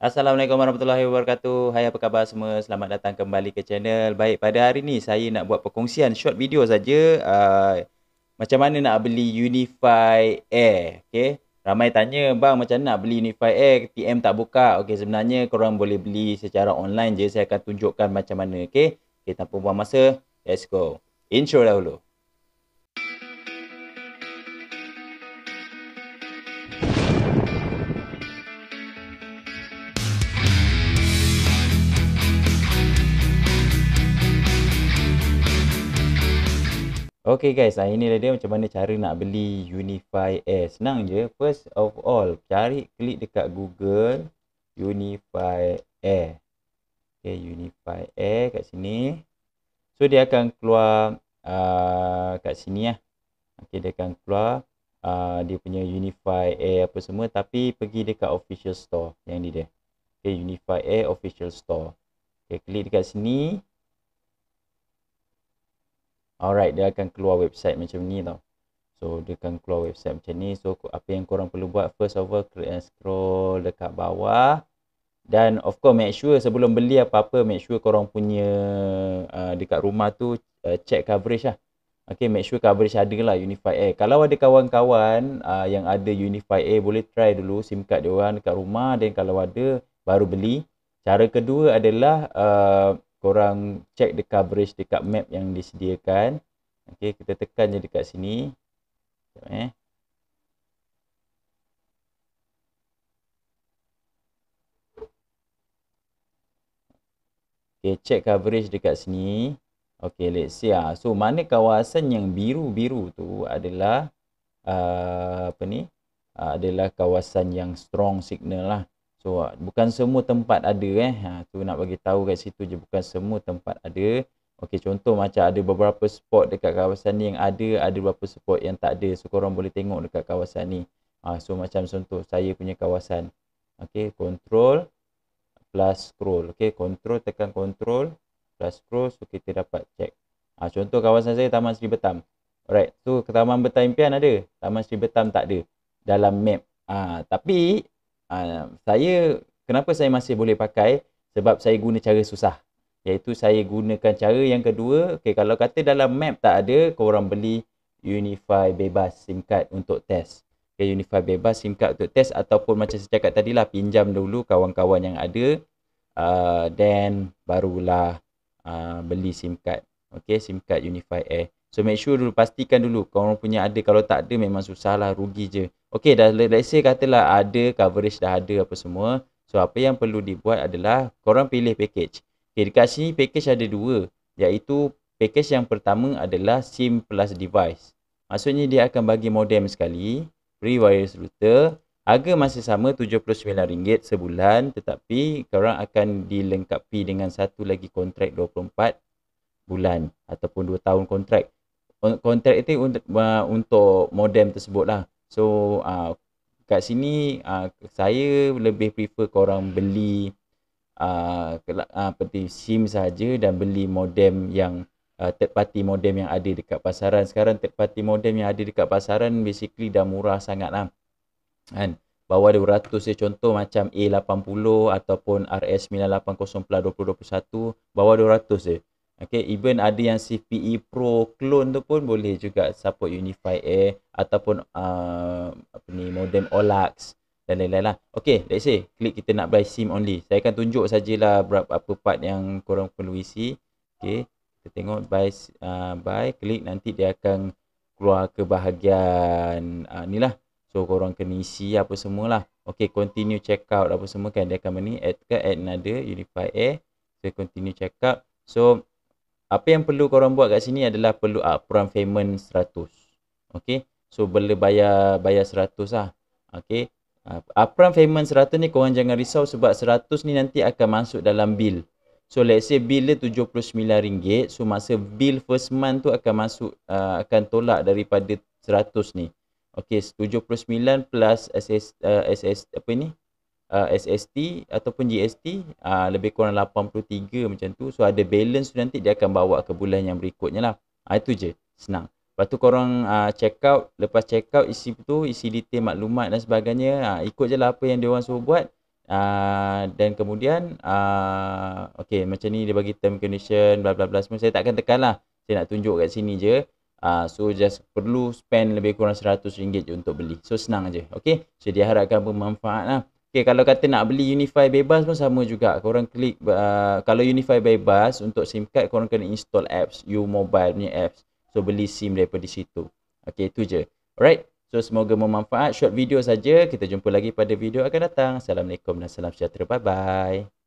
Assalamualaikum warahmatullahi wabarakatuh. Hai apa khabar semua? Selamat datang kembali ke channel. Baik, pada hari ni saya nak buat perkongsian short video saja uh, macam mana nak beli Unify Air. Okay, Ramai tanya, bang macam mana nak beli Unify Air? PM tak buka. Okay, sebenarnya korang boleh beli secara online je. Saya akan tunjukkan macam mana. Okay, Okey, tanpa buang masa, let's go. Intro dahulu. Okay guys, ah, inilah dia macam mana cara nak beli Unify Air. Senang je. First of all, cari klik dekat Google Unify Air. Okay, Unify Air kat sini. So, dia akan keluar uh, kat sini lah. Okay, dia akan keluar uh, dia punya Unify Air apa semua. Tapi, pergi dekat official store yang ni dia. Okay, Unify Air official store. Okay, klik dekat sini. Alright, dia akan keluar website macam ni tau. So, dia akan keluar website macam ni. So, apa yang korang perlu buat, first of all, scroll dekat bawah. Dan of course, make sure sebelum beli apa-apa, make sure korang punya uh, dekat rumah tu, uh, check coverage lah. Okay, make sure coverage ada lah Unify A. Kalau ada kawan-kawan uh, yang ada Unify A, boleh try dulu SIM card dia dekat rumah. Dan kalau ada, baru beli. Cara kedua adalah, uh, korang check the coverage dekat map yang disediakan. Okey, kita tekan je dekat sini. Sekejap eh. Okay, check coverage dekat sini. Okay, let's see. Ah. So, mana kawasan yang biru-biru tu adalah uh, apa ni? Uh, adalah kawasan yang strong signal lah. So ah, bukan semua tempat ada eh. Ha tu nak bagi tahu kat situ je bukan semua tempat ada. Okey contoh macam ada beberapa spot dekat kawasan ni yang ada, ada beberapa spot yang tak ada. So korang boleh tengok dekat kawasan ni. Ha, so macam contoh saya punya kawasan. Okey control plus scroll. Okey control tekan control plus scroll so kita dapat check. Ha, contoh kawasan saya Taman Seri Betam. Alright, tu so, Taman Betam Impian ada. Taman Seri Betam tak ada dalam map. Ha, tapi uh, saya kenapa saya masih boleh pakai sebab saya guna cara susah iaitu saya gunakan cara yang kedua okay, kalau kata dalam map tak ada kau korang beli unify bebas sim card untuk test okay, unify bebas sim card untuk test ataupun macam saya cakap tadi lah pinjam dulu kawan-kawan yang ada uh, then barulah uh, beli sim card okay, sim card unify air So make sure dulu pastikan dulu kau korang punya ada kalau tak ada memang susah lah rugi je. Okey dah let's say katalah ada coverage dah ada apa semua. So apa yang perlu dibuat adalah korang pilih package. Okay, dekat sini package ada dua iaitu package yang pertama adalah SIM plus device. Maksudnya dia akan bagi modem sekali, free wireless router, harga masih sama RM79 sebulan tetapi korang akan dilengkapi dengan satu lagi kontrak 24 bulan ataupun 2 tahun kontrak. Kontrak itu untuk, modem tersebutlah. So uh, kat sini uh, saya lebih prefer korang beli uh, ah, peti SIM saja dan beli modem yang uh, third party modem yang ada dekat pasaran. Sekarang third party modem yang ada dekat pasaran basically dah murah sangat lah. Kan? Bawah 200 dia contoh macam A80 ataupun RS9800 plus 2021 bawah 200 dia. Okay, even ada yang CPE Pro clone tu pun boleh juga support Unify Air ataupun uh, apa ni modem Olax dan lain-lain lah. Okay, let's say klik kita nak buy SIM only. Saya akan tunjuk sajalah berapa apa part yang korang perlu isi. Okay, kita tengok buy, uh, buy klik nanti dia akan keluar ke bahagian uh, ah, ni lah. So, korang kena isi apa semua lah. Okay, continue check out apa semua kan. Dia akan ni add ke add another Unify Air. So, continue check out. So, apa yang perlu korang buat kat sini adalah perlu uh, payment 100. Okay. So, boleh bayar bayar 100 lah. Okay. Uh, ah, upfront payment 100 ni korang jangan risau sebab 100 ni nanti akan masuk dalam bill. So let's say bill dia RM79. So masa bill first month tu akan masuk, uh, akan tolak daripada 100 ni. Okay, 79 plus SS, uh, SS apa ni? Uh, uh, SST ataupun GST uh, lebih kurang 83 macam tu so ada balance tu nanti dia akan bawa ke bulan yang berikutnya lah uh, itu je senang lepas tu korang uh, check out lepas check out isi tu isi detail maklumat dan sebagainya uh, ikut je lah apa yang diorang suruh buat Uh, dan kemudian uh, Okay macam ni dia bagi term condition bla bla bla semua saya takkan tekan lah Saya nak tunjuk kat sini je uh, So just perlu spend lebih kurang RM100 je untuk beli So senang je okay So diharapkan bermanfaat lah Okay, kalau kata nak beli Unify bebas pun sama juga. Korang klik, uh, kalau Unify bebas, untuk SIM card korang kena install apps, you mobile punya apps. So, beli SIM daripada situ. Okay, tu je. Alright, so semoga bermanfaat. Short video saja. Kita jumpa lagi pada video akan datang. Assalamualaikum dan salam sejahtera. Bye-bye.